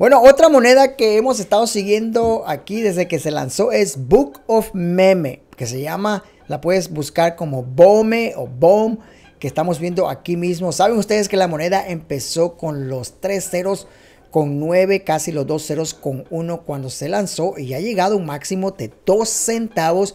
Bueno, otra moneda que hemos estado siguiendo aquí desde que se lanzó es Book of Meme, que se llama, la puedes buscar como BOME o BOM, que estamos viendo aquí mismo. Saben ustedes que la moneda empezó con los tres ceros con 9, casi los dos ceros con 1 cuando se lanzó y ha llegado un máximo de 2 centavos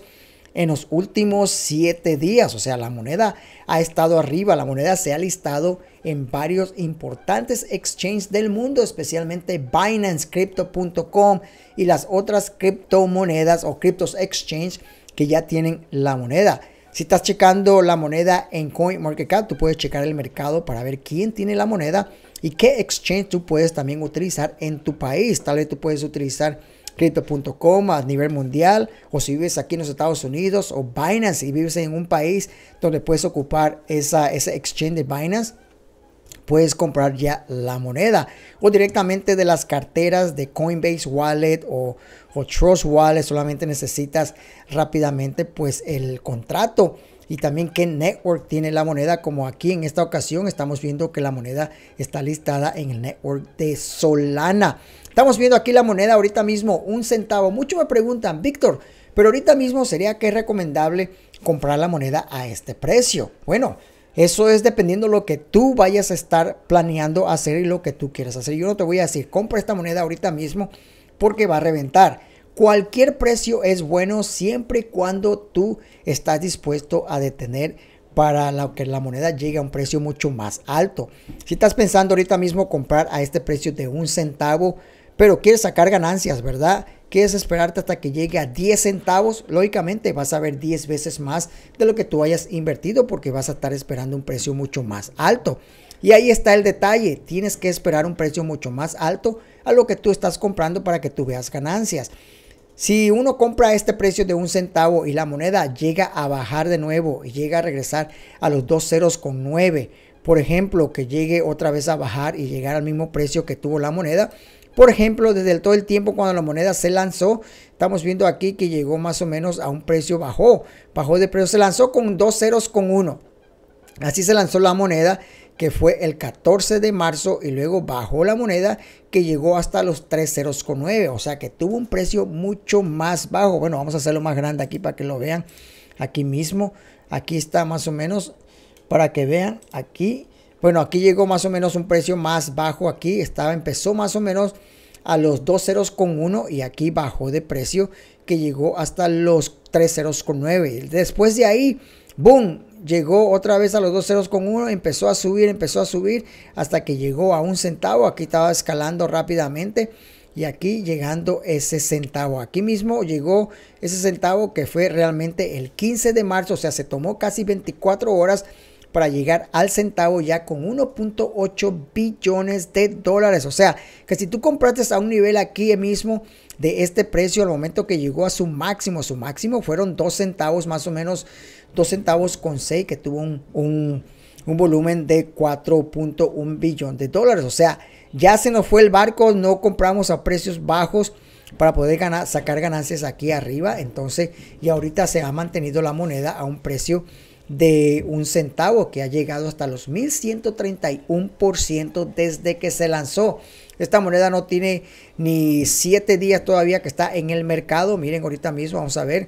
en los últimos siete días. O sea, la moneda ha estado arriba, la moneda se ha listado en varios importantes exchanges del mundo, especialmente Binance, Crypto.com y las otras criptomonedas o criptos exchange que ya tienen la moneda. Si estás checando la moneda en CoinMarketCap, tú puedes checar el mercado para ver quién tiene la moneda y qué exchange tú puedes también utilizar en tu país. Tal vez tú puedes utilizar Crypto.com a nivel mundial, o si vives aquí en los Estados Unidos, o Binance, y vives en un país donde puedes ocupar esa, exchange de Binance, puedes comprar ya la moneda o directamente de las carteras de Coinbase Wallet o, o Trust Wallet. Solamente necesitas rápidamente pues el contrato y también qué network tiene la moneda, como aquí en esta ocasión estamos viendo que la moneda está listada en el network de Solana. Estamos viendo aquí la moneda ahorita mismo, un centavo. Muchos me preguntan, Víctor, pero ahorita mismo sería que es recomendable comprar la moneda a este precio. Bueno, eso es dependiendo lo que tú vayas a estar planeando hacer y lo que tú quieras hacer. Yo no te voy a decir, compra esta moneda ahorita mismo porque va a reventar. Cualquier precio es bueno siempre y cuando tú estás dispuesto a detener para lo que la moneda llegue a un precio mucho más alto. Si estás pensando ahorita mismo comprar a este precio de un centavo, pero quieres sacar ganancias, ¿verdad? Quieres esperarte hasta que llegue a 10 centavos, lógicamente vas a ver 10 veces más de lo que tú hayas invertido porque vas a estar esperando un precio mucho más alto. Y ahí está el detalle, tienes que esperar un precio mucho más alto a lo que tú estás comprando para que tú veas ganancias. Si uno compra este precio de un centavo y la moneda llega a bajar de nuevo y llega a regresar a los dos ceros con nueve por ejemplo, que llegue otra vez a bajar y llegar al mismo precio que tuvo la moneda. Por ejemplo, desde todo el tiempo cuando la moneda se lanzó, estamos viendo aquí que llegó más o menos a un precio bajó, bajó de precio, se lanzó con dos ceros con uno. Así se lanzó la moneda que fue el 14 de marzo y luego bajó la moneda que llegó hasta los 3.09, o sea que tuvo un precio mucho más bajo. Bueno, vamos a hacerlo más grande aquí para que lo vean aquí mismo. Aquí está más o menos para que vean aquí. Bueno, aquí llegó más o menos un precio más bajo aquí, estaba empezó más o menos a los dos ceros con y aquí bajó de precio que llegó hasta los tres ceros con Después de ahí boom, llegó otra vez a los dos ceros con uno, empezó a subir, empezó a subir, hasta que llegó a un centavo, aquí estaba escalando rápidamente. Y aquí llegando ese centavo. Aquí mismo llegó ese centavo que fue realmente el 15 de marzo. O sea, se tomó casi 24 horas para llegar al centavo ya con 1.8 billones de dólares. O sea, que si tú compraste a un nivel aquí mismo de este precio al momento que llegó a su máximo, su máximo fueron 2 centavos más o menos, 2 centavos con 6 que tuvo un, volumen de 4.1 billón de dólares. O sea, ya se nos fue el barco, no compramos a precios bajos para poder ganar, sacar ganancias aquí arriba. Entonces, y ahorita se ha mantenido la moneda a un precio de un centavo que ha llegado hasta los 1131% desde que se lanzó. Esta moneda no tiene ni 7 días todavía que está en el mercado. Miren, ahorita mismo vamos a ver.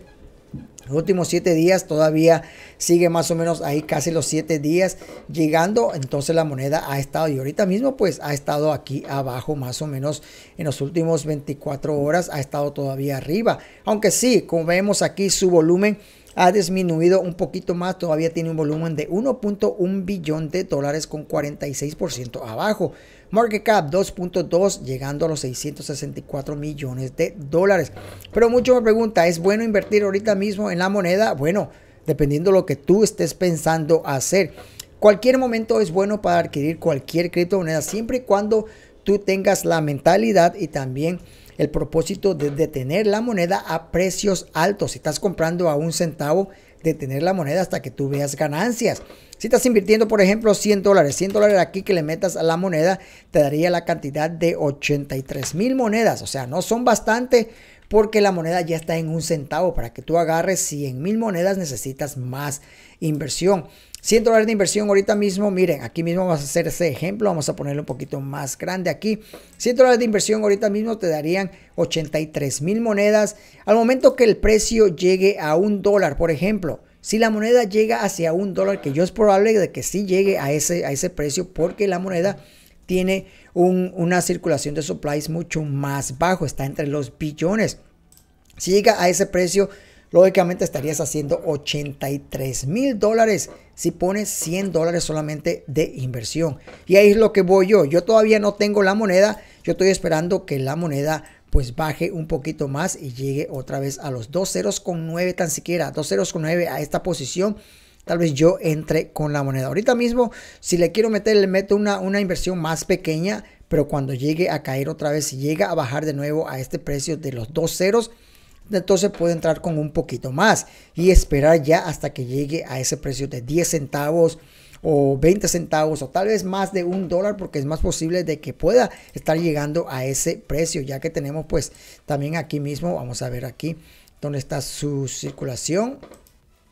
Los últimos 7 días todavía sigue más o menos ahí casi los 7 días llegando. Entonces la moneda ha estado y ahorita mismo pues ha estado aquí abajo más o menos en los últimos 24 horas. Ha estado todavía arriba. Aunque sí, como vemos aquí su volumen ha disminuido un poquito más, todavía tiene un volumen de 1.1 billón de dólares con 46% abajo. Market cap 2.2 llegando a los 664 millones de dólares. Pero mucho me pregunta, ¿es bueno invertir ahorita mismo en la moneda? Bueno, dependiendo de lo que tú estés pensando hacer. Cualquier momento es bueno para adquirir cualquier criptomoneda siempre y cuando tú tengas la mentalidad y también el propósito de detener la moneda a precios altos. Si estás comprando a un centavo, detener la moneda hasta que tú veas ganancias. Si estás invirtiendo, por ejemplo, 100 dólares, 100 dólares aquí que le metas a la moneda, te daría la cantidad de 83 mil monedas. O sea, no son bastante porque la moneda ya está en un centavo. Para que tú agarres 100 mil monedas necesitas más inversión. 100 dólares de inversión ahorita mismo, miren, aquí mismo vamos a hacer ese ejemplo, vamos a ponerlo un poquito más grande aquí. 100 dólares de inversión ahorita mismo te darían 83 mil monedas. Al momento que el precio llegue a un dólar, por ejemplo, si la moneda llega hacia un dólar, que yo es probable de que sí llegue a ese, a ese precio porque la moneda tiene una circulación de supplies mucho más bajo, está entre los billones. Si llega a ese precio, lógicamente estarías haciendo 83 mil dólares si pones 100 dólares solamente de inversión. Y ahí es lo que voy yo. Yo todavía no tengo la moneda. Yo estoy esperando que la moneda pues baje un poquito más y llegue otra vez a los dos ceros con tan siquiera. dos ceros con a esta posición. Tal vez yo entre con la moneda. Ahorita mismo, si le quiero meter, le meto una, una inversión más pequeña. Pero cuando llegue a caer otra vez, si llega a bajar de nuevo a este precio de los dos ceros, entonces puede entrar con un poquito más y esperar ya hasta que llegue a ese precio de 10 centavos o 20 centavos o tal vez más de un dólar porque es más posible de que pueda estar llegando a ese precio ya que tenemos pues también aquí mismo vamos a ver aquí donde está su circulación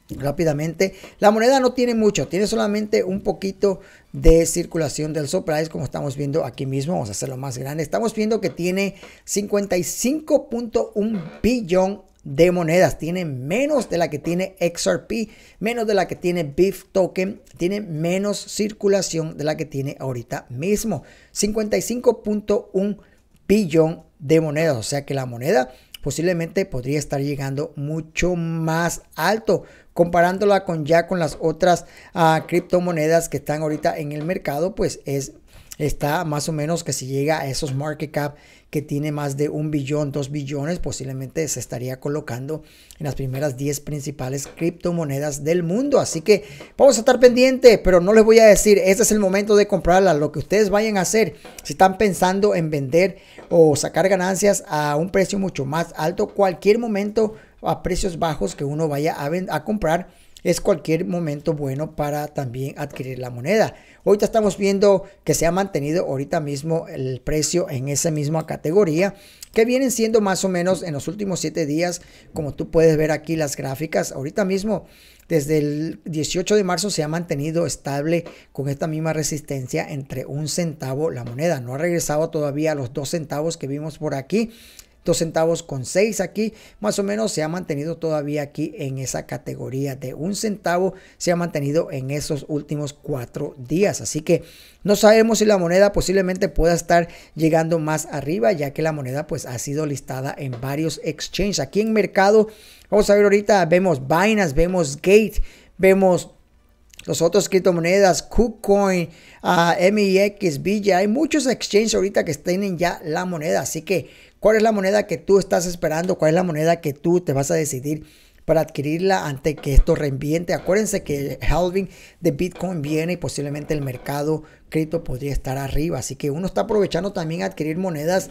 rápidamente. La moneda no tiene mucho, tiene solamente un poquito de circulación del surprise, como estamos viendo aquí mismo. Vamos a hacerlo más grande. Estamos viendo que tiene 55.1 billón de monedas. Tiene menos de la que tiene XRP, menos de la que tiene BIF token, tiene menos circulación de la que tiene ahorita mismo. 55.1 billón de monedas. O sea que la moneda posiblemente podría estar llegando mucho más alto comparándola con ya con las otras ah, criptomonedas que están ahorita en el mercado pues es está más o menos que si llega a esos market cap que tiene más de un billón, dos billones, posiblemente se estaría colocando en las primeras 10 principales criptomonedas del mundo. Así que vamos a estar pendientes, pero no les voy a decir, este es el momento de comprarla. Lo que ustedes vayan a hacer, si están pensando en vender o sacar ganancias a un precio mucho más alto, cualquier momento a precios bajos que uno vaya a, a comprar es cualquier momento bueno para también adquirir la moneda. Ahorita estamos viendo que se ha mantenido ahorita mismo el precio en esa misma categoría que vienen siendo más o menos en los últimos siete días, como tú puedes ver aquí las gráficas, ahorita mismo desde el 18 de marzo se ha mantenido estable con esta misma resistencia entre un centavo la moneda, no ha regresado todavía a los dos centavos que vimos por aquí, 2 centavos con 6 aquí, más o menos se ha mantenido todavía aquí en esa categoría de un centavo, se ha mantenido en esos últimos cuatro días. Así que no sabemos si la moneda posiblemente pueda estar llegando más arriba, ya que la moneda pues ha sido listada en varios exchanges. Aquí en mercado, vamos a ver ahorita, vemos Binance, vemos Gate, vemos los otros criptomonedas, KuCoin, uh, ah, MIX, Villa, hay muchos exchanges ahorita que tienen ya la moneda, así que ¿Cuál es la moneda que tú estás esperando? ¿Cuál es la moneda que tú te vas a decidir para adquirirla antes que esto reenviente? Acuérdense que el halving de Bitcoin viene y posiblemente el mercado cripto podría estar arriba. Así que uno está aprovechando también adquirir monedas,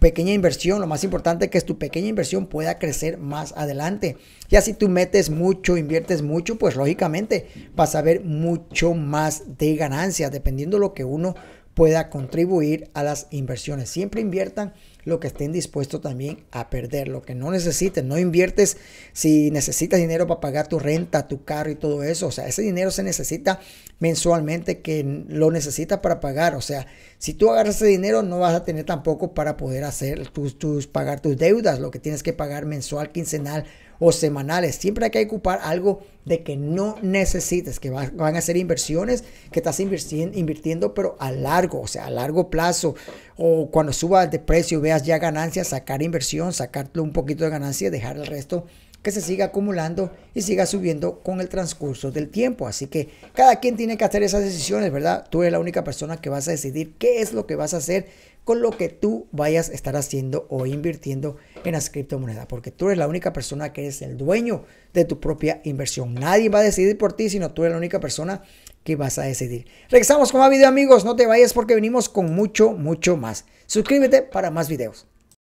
pequeña inversión. Lo más importante es que tu pequeña inversión pueda crecer más adelante. Ya si tú metes mucho, inviertes mucho, pues lógicamente vas a ver mucho más de ganancias, dependiendo de lo que uno pueda contribuir a las inversiones. Siempre inviertan lo que estén dispuestos también a perder, lo que no necesiten. No inviertes si necesitas dinero para pagar tu renta, tu carro y todo eso. O sea, ese dinero se necesita mensualmente que lo necesitas para pagar. O sea, si tú agarras ese dinero no vas a tener tampoco para poder hacer tus, tus pagar tus deudas, lo que tienes que pagar mensual, quincenal o semanales. Siempre hay que ocupar algo de que no necesites, que van a ser inversiones que estás invirtiendo, pero a largo, o sea, a largo plazo. O cuando suba de precio veas ya ganancias, sacar inversión, Sacar un poquito de ganancia y dejar el resto que se siga acumulando y siga subiendo con el transcurso del tiempo. Así que cada quien tiene que hacer esas decisiones, ¿verdad? Tú eres la única persona que vas a decidir qué es lo que vas a hacer con lo que tú vayas a estar haciendo o invirtiendo en las criptomonedas, porque tú eres la única persona que es el dueño de tu propia inversión. Nadie va a decidir por ti, sino tú eres la única persona que vas a decidir. Regresamos con más video amigos, no te vayas porque venimos con mucho, mucho más. Suscríbete para más videos.